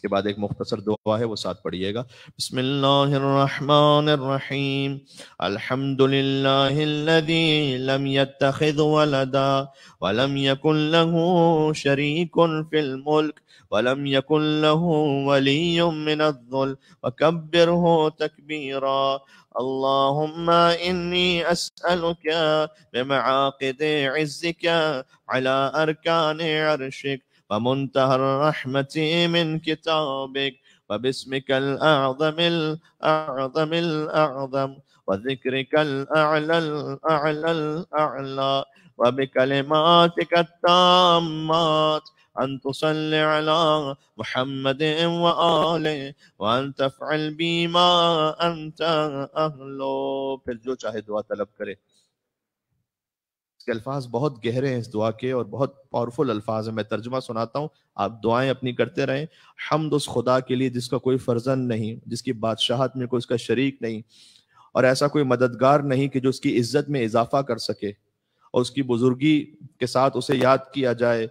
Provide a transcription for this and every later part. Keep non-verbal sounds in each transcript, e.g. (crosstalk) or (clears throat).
کے بعد ایک مختصر دعا ہے وہ ساتھ پڑھئے گا بسم اللہ الرحمن الرحیم الحمدللہ الذي لم يتخذ ولدا ولم يكن له شريك في الملك ولم يكن له ولي من الظل وكبره تكبيرا اللهم إني أسألك بمعاقد عزك على أركان عرشك ومنتهى الرحمة من كتابك وباسمك الأعظم الأعظم الأعظم وذكرك الأعلى الأعلى الأعلى وبكلماتك التامات أن تصلي على محمد وآله وأن تفعل بما أنت أهله في जो هدوة दुआ کے الفاظ بہت گہرے ہیں اس دعا کے اور بہت پاورفل الفاظ ہیں میں ترجمہ سناتا ہوں آپ دعائیں اپنی کرتے رہیں حمد اس خدا کے لیے جس کا کوئی فرزن نہیں جس کی بادشاہت میں کوئی اس کا شریک نہیں اور ایسا کوئی مددگار نہیں کہ جو اس کی عزت میں اضافہ کر سکے اور اس کی بزرگی کے ساتھ اسے یاد کیا جائے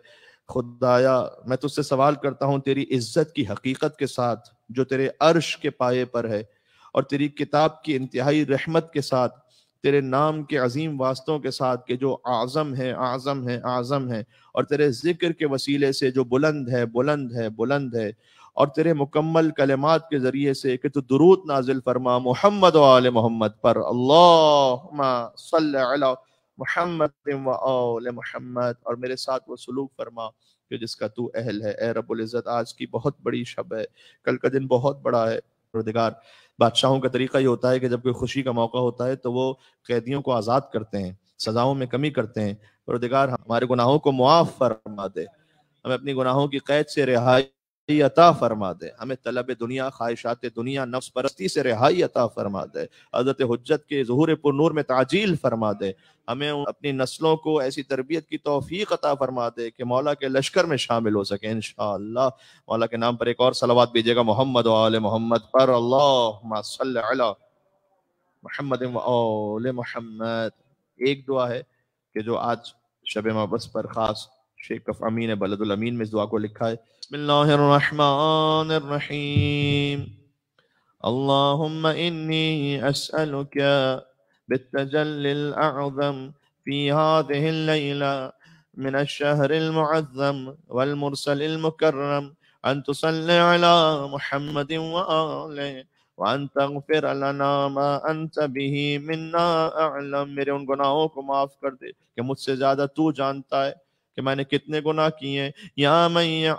خدا یا میں تو اس سے سوال کرتا ہوں تیری عزت کی حقیقت کے ساتھ جو تیرے عرش کے پائے پر ہے اور تیری کتاب کی انتہائی رحمت کے ساتھ تیرے نام کے عظیم واسطوں کے ساتھ جو اعظم ہے اعظم ہے اعظم ہے اور تیرے ذکر کے وسیلے سے جو بلند ہے بلند ہے بلند ہے اور تیرے مکمل کلمات کے ذریعے سے کہ تو نازل فرما محمد و آل محمد پر اللہم علی محمد و آل محمد اور میرے ساتھ وہ سلوک فرما کہ جس کا تو اہل ہے اے رب العزت آج کی بہت بڑی شب ہے کل کا دن بہت بڑا ہے پردگار بادشاہوں کا طریقہ یہ ہوتا ہے کہ جب کوئی خوشی کا موقع ہوتا ہے تو وہ قیدیوں کو آزاد کرتے ہیں سزاؤں میں کمی کرتے ہیں پردگار ہمارے گناہوں کو معاف فرما دے ہمیں اپنی گناہوں کی قید سے رہائی رہائی عطا فرما دے ہمیں طلب دنیا خواہشات دنیا نفس پرستی سے رہائی عطا فرما دے حضرت حجت کے ظہور پر نور میں تعجیل فرما دے ہمیں اپنی نسلوں کو ایسی تربیت کی توفیق عطا فرما دے کہ مولا کے لشکر میں شامل ہو سکے انشاءاللہ مولا کے نام پر ایک اور صلوات بھیجے گا محمد و آل محمد پر اللہم صلی علی محمد و آل محمد ایک دعا ہے کہ جو آج شب محبس پر خاص شیخ کف امین بلد الامین میں اس دعا کو لکھا ہے بسم اللہ الرحمن الرحیم انی بالتجل الاعظم هذه من المعظم والمرسل ان محمد میرے گناہوں کو معاف کر دے کہ مجھ سے زیادہ تو جانتا ہے کہ میں نے کتنے گناہ کیے ہیں یا میں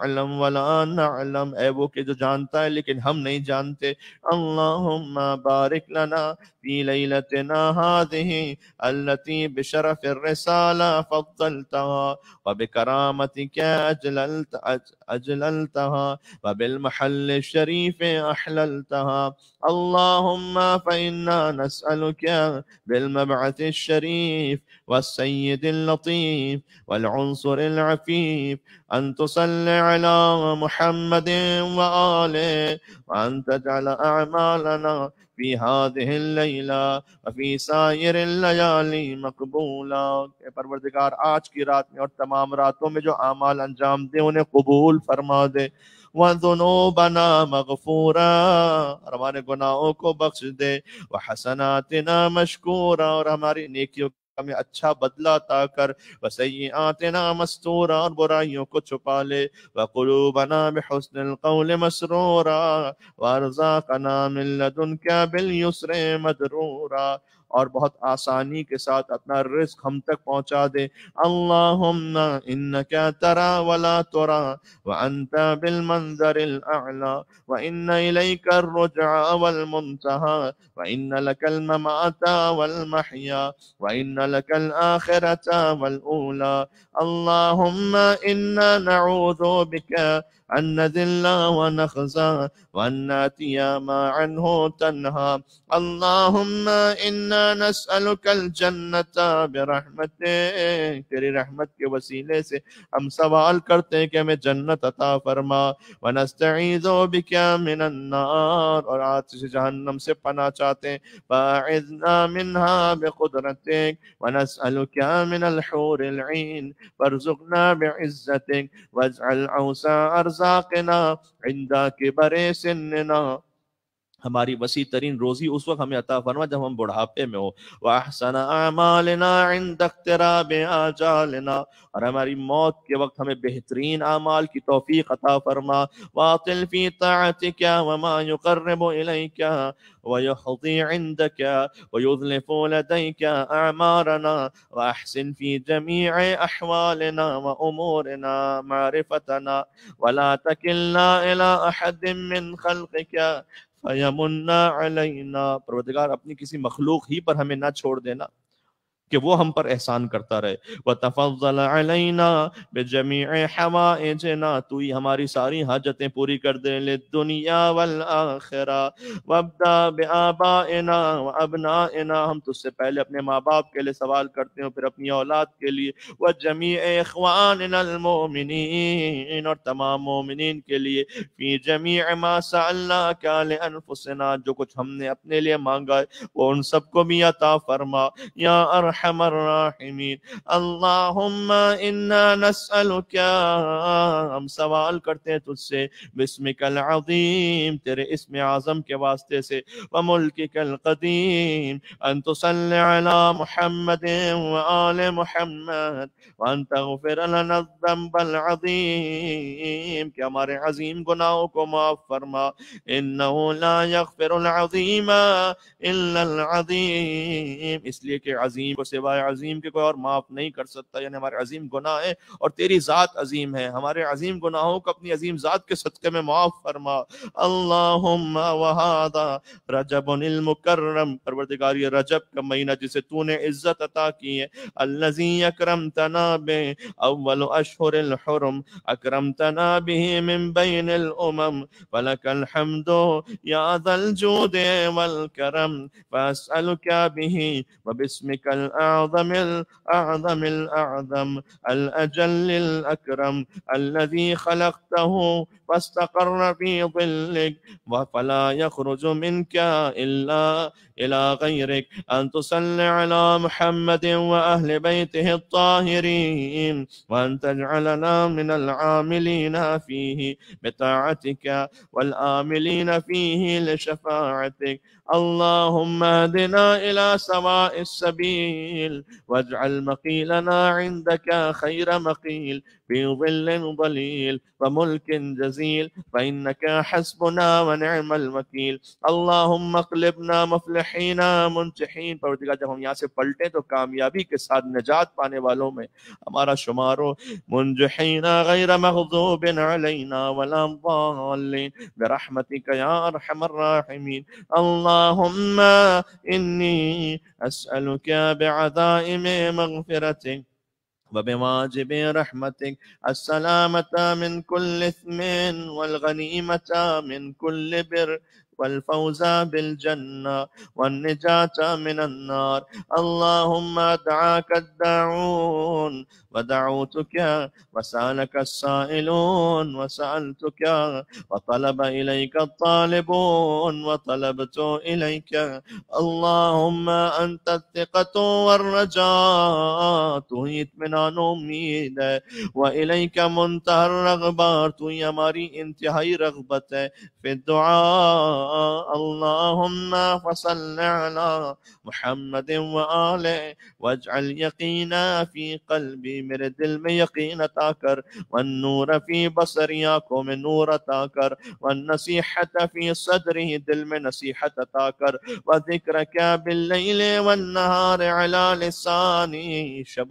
نعلم اے وہ کہ جو جانتا ہے لیکن ہم نہیں جانتے اللہم بارک لنا في ليلتنا هذه التي بشرف الرسالة فضلتها وبكرامتك أجللت أجللتها وبالمحل الشريف أحللتها اللهم فإنا نسألك بالمبعث الشريف والسيد اللطيف والعنصر العفيف أن تصلي على محمد وآله وأن تجعل أعمالنا هذه سائر مقبولا اے پروردگار آج کی رات میں اور تمام راتوں میں جو اعمال انجام دے انہیں قبول فرما دے وذنوبنا مغفورا اور ہمارے گناہوں کو بخش دے وحسناتنا مشکورا اور ہماری نیکیوں ہمیں اچھا بدلہ تا کر وسیعاتنا مستورا اور برائیوں کو چھپا لے وقلوبنا بحسن القول مسرورا وارزاقنا من لدن کیا بالیسر مدرورا اور بہت آسانی کے ساتھ اپنا رزق ہم تک پہنچا دے اللہم اللہم انکا ترا ترا ولا بالمنظر الاعلا وان وان وان الیک الرجع والمنتہا لک لک الممات والمحیا الاخرة والاولا انا نعوذ انکا أن نذل ونخزى وأن ناتي ما عنه تنهى اللهم إنا نسألك الجنة برحمتك تري رحمتك کے وسیلے سے ہم سوال کرتے ہیں کہ ہمیں جنت عطا فرما ونستعیذو بکا من النار اور آتش جہنم سے پناہ چاہتے ہیں فاعذنا منها بقدرتك ونسألك من الحور العين فارزقنا بعزتك واجعل عوسا أرزا نہ عند کبر سننا हमारी वसी तरीन रोज़ी उस वक्त हमें अता फरमा जब हम बुढ़ापे में हो वाहसन आमालना और हमारी मौत के वक्त हमें बेहतरीन आमाल की तोफ़ी अता फरमा वातिलफ़ी तात क्या वमा युकर्रब क्या ويحظي عندك ويذلف لديك أعمارنا وأحسن في جميع أحوالنا وأمورنا معرفتنا ولا تكلنا إلى أحد من خلقك یمنا علینا پروردگار اپنی کسی مخلوق ہی پر ہمیں نہ چھوڑ دینا کہ وہ ہم پر احسان کرتا رہے وَتَفَضَّلَ عَلَيْنَا بِجَمِعِ حَوَائِجِنَا تو ہی ہماری ساری حاجتیں پوری کر دے لِلدُّنْيَا وَالْآخِرَةِ وَابْدَا بِآبَائِنَا وَأَبْنَائِنَا ہم تجھ سے پہلے اپنے ماں باپ کے لئے سوال کرتے ہیں پھر اپنی اولاد کے لیے وَجَمِعِ إِخْوَانِنَا الْمُؤْمِنِينَ اور تمام مومنین کے لیے فِي جَمِعِ مَا سَعَلْنَاكَ لِأَنفُسِنَا جو کچھ ہم نے اپنے لیے مانگا ہے وہ ان سب کو بھی عطا فرما یا ارحم ارحم الراحمین اللہم انا نسألك ہم سوال کرتے ہیں تجھ سے بسمک العظیم تیرے اسم عظم کے واسطے سے وملکک القدیم ان تسل علی محمد و آل محمد و ان تغفر لنا الذنب العظیم کہ ہمارے عظیم گناہوں کو معاف فرما انہو لا یغفر العظیم الا العظیم اس لیے کہ عظیم کو سوائے عظیم کے کوئی اور معاف نہیں کر سکتا یعنی ہمارے عظیم گناہ ہیں اور تیری ذات عظیم ہے ہمارے عظیم گناہوں کو اپنی عظیم ذات کے صدقے میں معاف فرما اللہم وہادا رجب المکرم پروردگار یہ رجب کا مہینہ جسے تو نے عزت عطا کی ہے اللذی اکرمتنا بے اول اشہر الحرم اکرمتنا به من بین الامم ولک الحمد یا ذا الجود والکرم فاسألک بہی وبسمک الامر الأعظم الأعظم الأعظم الأجل الأكرم الذي خلقته فاستقر في ظلك فلا يخرج منك إلا إلى غيرك أن تصلي على محمد وأهل بيته الطاهرين وأن تجعلنا من العاملين فيه بطاعتك والآملين فيه لشفاعتك اللهم اهدنا إلى سواء السبيل واجعل مقيلنا عندك خير مقيل في ظل ظليل وملك جزيل فإنك حسبنا ونعم الوكيل اللهم اقلبنا مفلح پروردگار جب ہم یہاں سے پلٹیں تو کامیابی کے ساتھ نجات پانے والوں میں ہمارا شمار ہو منجحین غیر مغضوب علینا ولا ضالین برحمتک یا ارحم الراحمین انی اسألک مغفرتک وبواجب رحمتك السلامة من من كل كل إثم والغنيمة بر والفوز بالجنة والنجاة من النار اللهم دعاك الداعون ودعوتك وسألك السائلون وسألتك وطلب إليك الطالبون وطلبت إليك اللهم أنت الثقة والرجاء تهيت من أميد وإليك منتهى الرغبة يا ماري انتهاء رغبته في الدعاء اللهم فصل على محمد وآله واجعل يقينا في قلبي مرد اليقين تاكر والنور في بصر ياكم نور تاكر والنصيحة في صدره دلم نصيحة تاكر وذكرك بالليل والنهار على لساني شب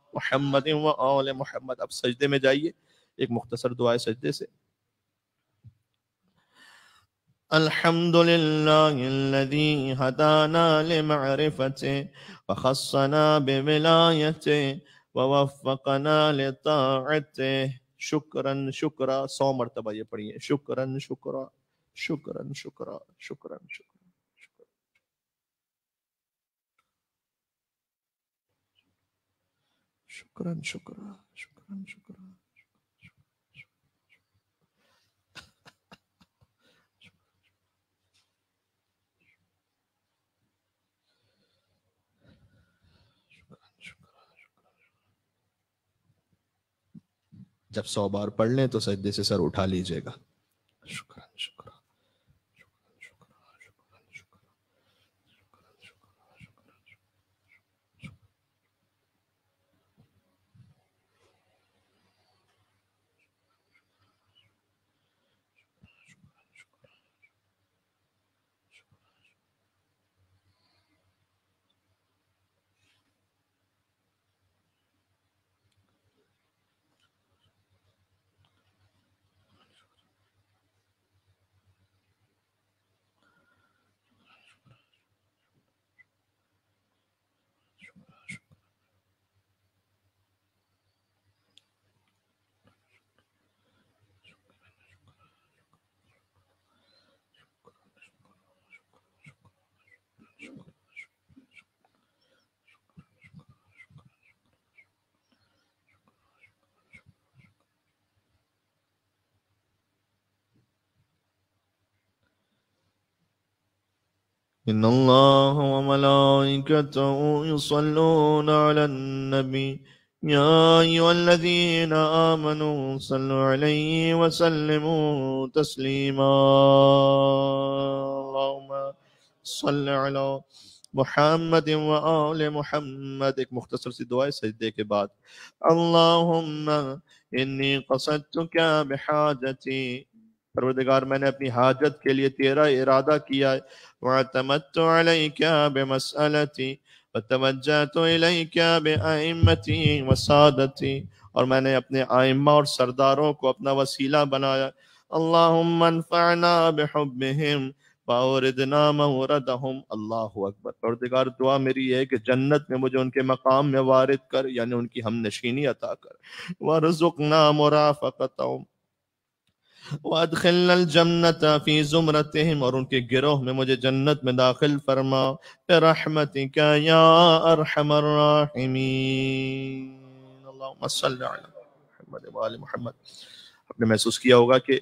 محمد و آل محمد اب سجدے میں جائیے ایک مختصر دعائے سجدے سے الحمد لله الذي هدانا لمعرفته وخصنا بولايته ووفقنا لطاعته شكرا شكرا سو مرتبہ یہ پڑھیے شكرا شکرا شکرا شکرا شکرا شكرا شکران شکران جب سو بار پڑھ لیں تو سجدے سے سر اٹھا لیجیے گا شکر إن الله وملائكته يصلون على النبي يا أيها الذين آمنوا صلوا عليه وسلموا تسليما اللهم صل على محمد وآل محمد ایک مختصر سی دعائیں بعد اللہ انی قسر تو کیا بحادی پروردگار میں نے اپنی حاجت کے لیے تیرا ارادہ کیا ہے وَعْتَمَدْتُ عَلَيْكَ بِمَسْأَلَتِي وَتَوَجَّتُ إِلَيْكَ بِأَئِمَّتِي وَسَادَتِي اور میں نے اپنے آئمہ اور سرداروں کو اپنا وسیلہ بنایا اللہم انفعنا بحبہم فاوردنا موردہم اللہ اکبر پروردگار دعا میری ہے کہ جنت میں مجھے ان کے مقام میں وارد کر یعنی ان کی ہم نشینی عطا کر وَرزقنا مرافقتہم زُمْرَتِهِمْ اور ان کے گروہ میں مجھے جنت میں داخل فرما محمد فرماؤ محمد آپ نے محسوس کیا ہوگا کہ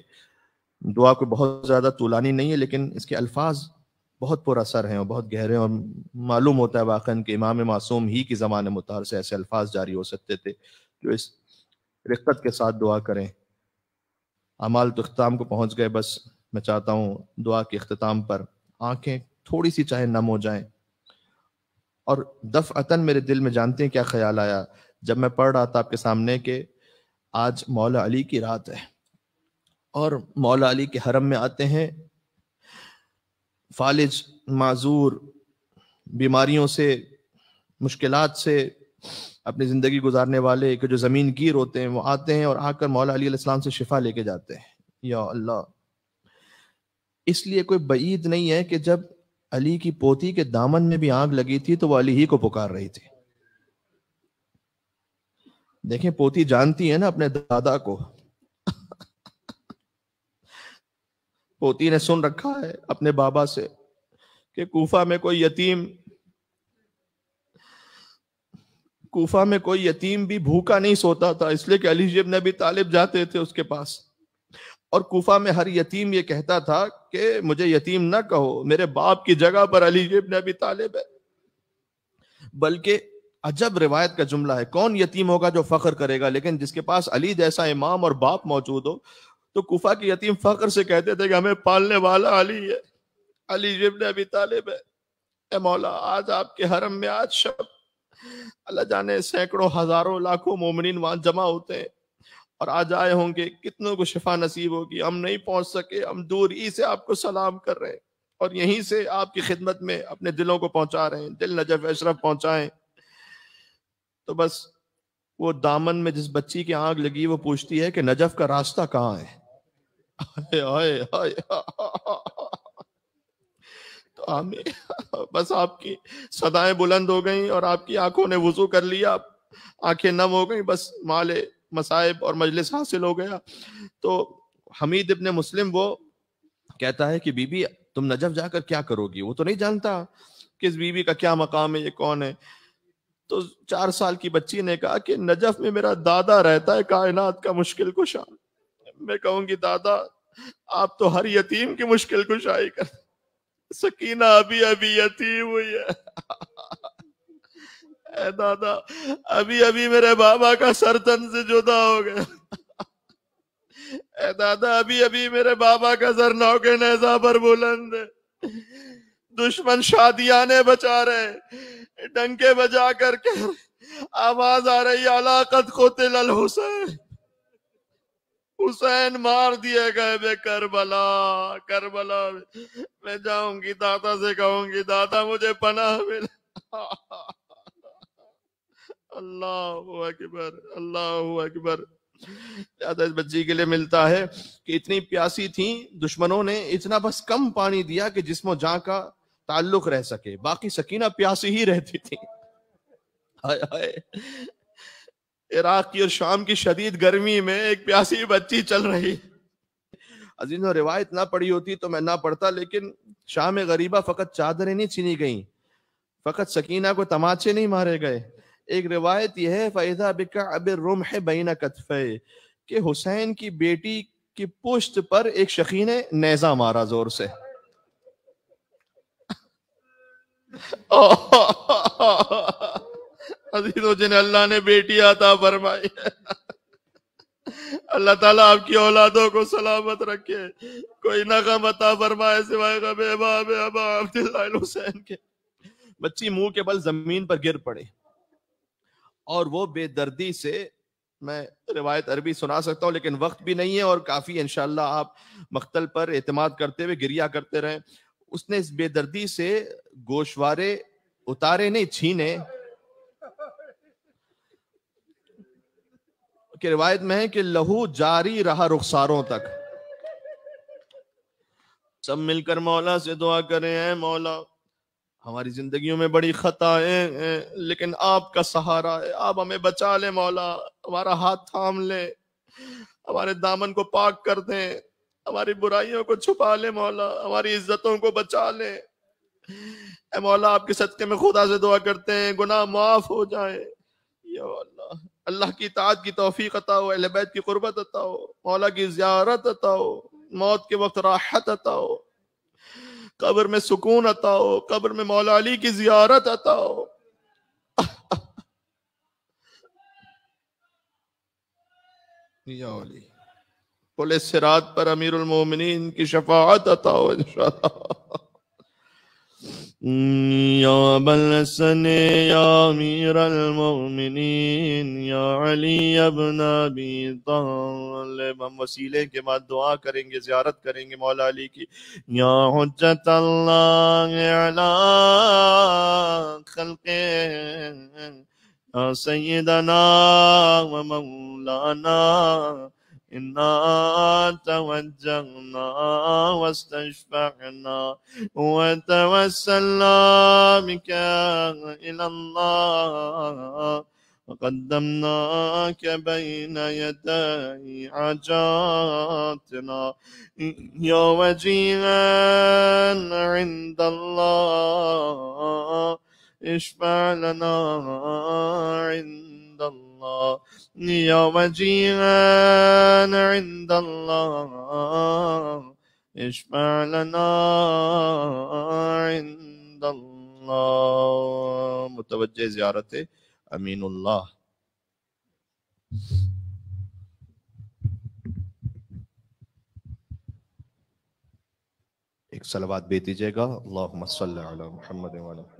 دعا کو بہت زیادہ طولانی نہیں ہے لیکن اس کے الفاظ بہت پر اثر ہیں اور بہت گہرے اور معلوم ہوتا ہے واقعا کہ امام معصوم ہی کی زمانے سے ایسے الفاظ جاری ہو سکتے تھے جو اس رقت کے ساتھ دعا کریں اعمال تو اختتام کو پہنچ گئے بس میں چاہتا ہوں دعا کے اختتام پر آنکھیں تھوڑی سی چاہے نم ہو جائیں اور عطن میرے دل میں جانتے ہیں کیا خیال آیا جب میں پڑھ رہا تھا آپ کے سامنے کہ آج مولا علی کی رات ہے اور مولا علی کے حرم میں آتے ہیں فالج معذور بیماریوں سے مشکلات سے اپنی زندگی گزارنے والے کہ جو زمین گیر ہوتے ہیں وہ آتے ہیں اور آ کر مولا علی علیہ السلام سے شفا لے کے جاتے ہیں یا اللہ اس لیے کوئی بعید نہیں ہے کہ جب علی کی پوتی کے دامن میں بھی آگ لگی تھی تو وہ علی ہی کو پکار رہی تھی دیکھیں پوتی جانتی ہے نا اپنے دادا کو پوتی نے سن رکھا ہے اپنے بابا سے کہ کوفہ میں کوئی یتیم کوفہ میں کوئی یتیم بھی بھوکا نہیں سوتا تھا اس لیے کہ علی جب جی نبی طالب جاتے تھے اس کے پاس اور کوفہ میں ہر یتیم یہ کہتا تھا کہ مجھے یتیم نہ کہو میرے باپ کی جگہ پر علی جیب نے بھی طالب ہے بلکہ عجب روایت کا جملہ ہے کون یتیم ہوگا جو فخر کرے گا لیکن جس کے پاس علی جیسا امام اور باپ موجود ہو تو کوفہ کی یتیم فخر سے کہتے تھے کہ ہمیں پالنے والا علی ہے علی جیب نے بھی طالب ہے اے مولا آج آپ کے حرم میں آج شب اللہ جانے ہزاروں لاکھوں مومنین وہاں جمع ہوتے ہیں اور ہوں گے کتنوں کو شفا نصیب ہوگی ہم نہیں پہنچ سکے ہم دور ہی سے آپ کو سلام کر رہے ہیں اور یہیں سے آپ کی خدمت میں اپنے دلوں کو پہنچا رہے ہیں دل نجف اشرف پہنچائیں تو بس وہ دامن میں جس بچی کی آگ لگی وہ پوچھتی ہے کہ نجف کا راستہ کہاں ہے آئے آئے آئے آمین (laughs) بس آپ کی صدایں بلند ہو گئیں اور آپ کی آنکھوں نے وضو کر لیا آنکھیں نم ہو گئیں بس مال مصائب اور مجلس حاصل ہو گیا تو حمید ابن مسلم وہ کہتا ہے کہ بی بی تم نجف جا کر کیا کرو گی وہ تو نہیں جانتا کہ اس بی بی کا کیا مقام ہے یہ کون ہے تو چار سال کی بچی نے کہا کہ نجف میں میرا دادا رہتا ہے کائنات کا مشکل کشا میں کہوں گی دادا آپ تو ہر یتیم کی مشکل کشائی کرتے سکینہ ابھی ابھی یتیم ہوئی ہے اے دادا ابھی ابھی میرے بابا کا سرتن سے جدا ہو گیا اے دادا ابھی ابھی میرے بابا کا سر کے نیزہ پر بلند ہے دشمن شادیاں نے بچا رہے ڈنکے بجا کر کے آواز آ رہی علاقت قتل الحسین حسین مار دیا گئے بے کربلا کربلا میں جاؤں گی دادا سے کہوں گی دادا مجھے پناہ مل اللہ اکبر اللہ اکبر زیادہ اس بچی کے لیے ملتا ہے کہ اتنی پیاسی تھی دشمنوں نے اتنا بس کم پانی دیا کہ جسم و جان کا تعلق رہ سکے باقی سکینہ پیاسی ہی رہتی تھی عراق کی اور شام کی شدید گرمی میں ایک پیاسی بچی چل رہی عزیز روایت نہ پڑھی ہوتی تو میں نہ پڑھتا غریبہ فقط چادریں نہیں گئیں فقط سکینہ کو تماچے نہیں مارے گئے ایک روایت یہ ہے فَإِذَا اب روم ہے بینا کتفے کہ حسین کی بیٹی کی پشت پر ایک نے نیزہ مارا زور سے (laughs) (laughs) اللہ نے بیٹی بیٹیا فرمائی اللہ تعالیٰ آپ کی اولادوں کو سلامت رکھے کوئی فرمائے سوائے غم منہ کے بل زمین پر گر پڑے اور وہ بے دردی سے میں روایت عربی سنا سکتا ہوں لیکن وقت بھی نہیں ہے اور کافی انشاءاللہ آپ مقتل پر اعتماد کرتے ہوئے گریا کرتے رہے اس نے اس بے دردی سے گوشوارے اتارے نہیں چھینے روایت میں ہے کہ لہو جاری رہا رخساروں تک سب مل کر مولا سے دعا کریں اے مولا ہماری زندگیوں میں بڑی خطائیں آپ کا سہارا ہے آپ ہمیں بچا لے مولا ہمارا ہاتھ تھام لے ہمارے دامن کو پاک کر دیں ہماری برائیوں کو چھپا لے مولا ہماری عزتوں کو بچا لے اے مولا آپ کے صدقے میں خدا سے دعا کرتے ہیں گناہ معاف ہو جائے اللہ کی اطاعت کی توفیق عطا ہو اہل بیت کی قربت عطا ہو مولا کی زیارت عطا ہو موت کے وقت راحت عطا ہو قبر میں سکون عطا ہو قبر میں مولا علی کی زیارت عطا ہو یا علی پولیس سرات پر امیر المومنین کی شفاعت عطا ہو انشاءاللہ يا بلسن يا أمير المؤمنین یا علی ابن ابی طالب ہم وسیلے کے بعد دعا کریں گے زیارت کریں گے مولا علی کی یا حجت اللہ علی خلق سیدنا و مولانا إنا توجهنا واستشفعنا وتوسلنا بك إلى الله وقدمناك بين يدي حاجاتنا يا وجيها عند الله اشفع لنا عند الله الله يوم جيعان عند الله اشفع لنا عند الله متوجه زيارة أمين الله ایک سلوات بھی دیجیے گا اللہ صلی علی محمد وعلی محمد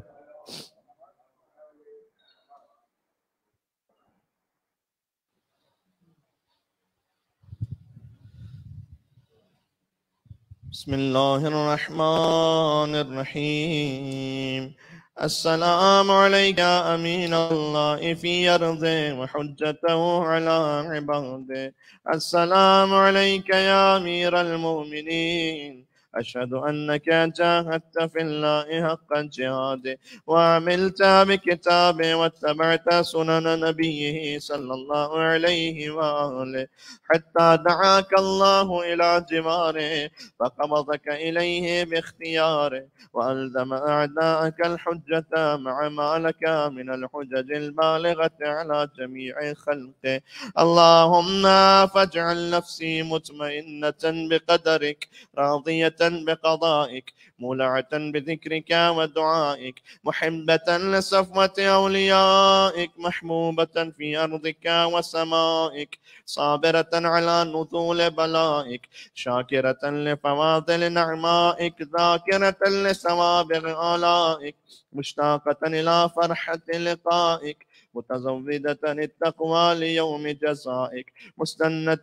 بسم الله الرحمن الرحيم السلام عليك يا أمين الله في أرضه وحجته على عباده السلام عليك يا أمير المؤمنين أشهد أنك جاهدت في الله حق الجهاد وعملت بكتابه واتبعت سنن نبيه صلى الله عليه وآله حتى دعاك الله إلى جماره فقبضك إليه باختياره وألزم أعداءك الحجة مع ما لك من الحجج البالغة على جميع خلقه اللهم فاجعل نفسي مطمئنة بقدرك راضية بقضائك مولعة بذكرك ودعائك محبة لصفوة أوليائك محبوبة في أرضك وسمائك صابرة على نزول بلائك شاكرة لفواضل نعمائك ذاكرة لسوابغ آلائك مشتاقة إلى فرحة لقائك متزودة التقوى ليوم جزائك مستنة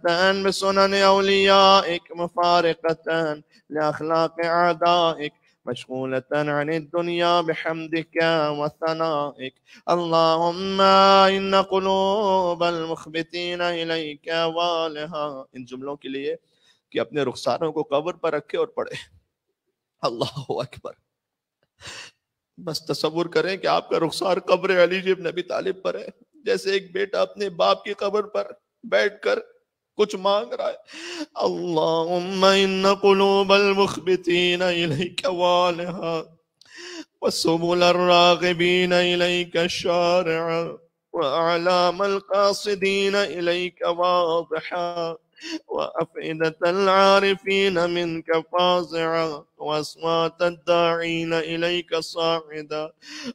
بسنن أوليائك مفارقة لأخلاق أعدائك مشغولة عن الدنيا بحمدك وثنائك اللهم إن قلوب المخبتين إليك والها إن جملوں کے لئے کہ اپنے रुखसारों کو قبر پر رکھے اور पढ़े اللہ अकबर بس تصور کریں کہ آپ کا رخسار قبر علی جب جی نبی طالب پر ہے جیسے ایک بیٹا اپنے باپ کی قبر پر بیٹھ کر کچھ مانگ رہا ہے اللہم ان قلوب المخبتین الیک والہا وسبل الراغبین الیک شارعا وعلام القاصدین الیک واضحا وافئدت العارفین منک فازعا وأصوات الداعين إليك صاعدا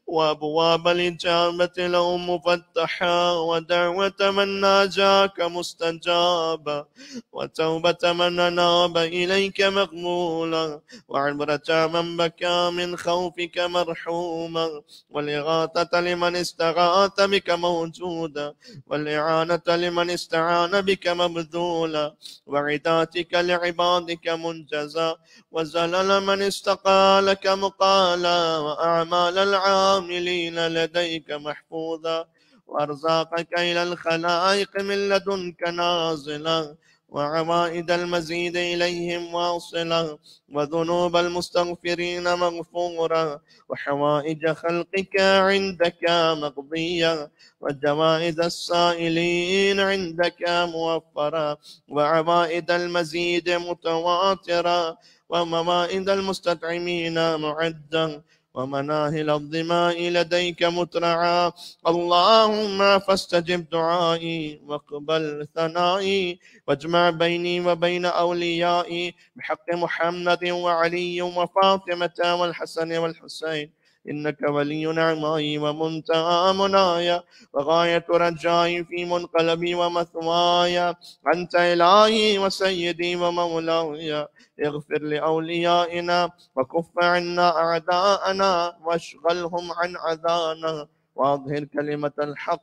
وأبواب الإجابة له مفتحة ودعوة من ناجاك مستجابة وتوبة من أناب إليك مقبولة وعبرة من بكى من خوفك مرحوما والإغاثة لمن استغاث بك موجودا والإعانة لمن استعان بك مبذولا وعداتك لعبادك منجزا وزلل من استقى لك مقالا وأعمال العاملين لديك محفوظا وأرزاقك إلى الخلائق من لدنك نازلا وعوائد المزيد إليهم واصلا وذنوب المستغفرين مغفورا وحوائج خلقك عندك مقضيا وجوائز السائلين عندك موفرا وعوائد المزيد متواترا وموائد المستطعمين معدا ومناهل الظماء لديك مترعا اللهم فاستجب دعائي واقبل ثنائي واجمع بيني وبين أوليائي بحق محمد وعلي وفاطمة والحسن والحسين إنك ولي نعمائي ومنتهى منايا وغاية رجائي في منقلبي ومثوايا أنت إلهي وسيدي ومولاي اغفر لأوليائنا وكف عنا أعداءنا واشغلهم عن عذانا وأظهر كلمة الحق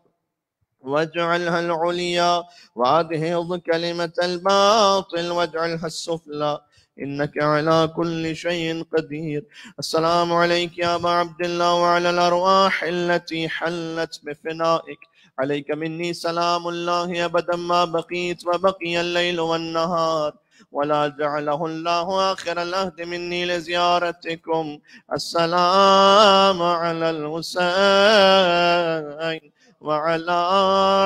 واجعلها العليا وأدهض كلمة الباطل واجعلها السفلى إنك على كل شيء قدير السلام عليك يا أبا عبد الله وعلى الأرواح التي حلت بفنائك عليك مني سلام الله أبدا ما بقيت وبقي الليل والنهار ولا جعله الله آخر العهد مني لزيارتكم السلام على الحسين وعلى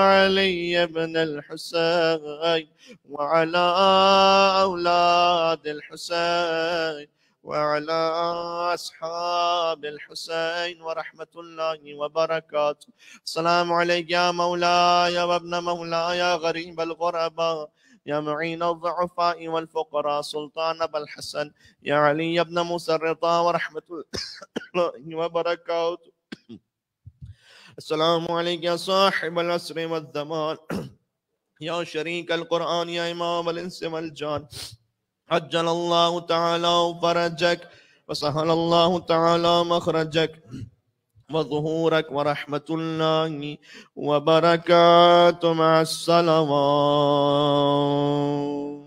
علي بن الحسين وعلى أولاد الحسين وعلى أصحاب الحسين ورحمة الله وبركاته السلام عليك يا مولاي وابن مولاي غريب الغرباء يا معين الضعفاء والفقراء سلطان أبا الحسن يا علي بن موسى الرضا ورحمة الله وبركاته السلام علیکم والجان عجل اللہ تعالی فرجک وسهل الله الله تعالى مخرجك (clears throat) وظهورك ورحمة وبركاته مع السلامات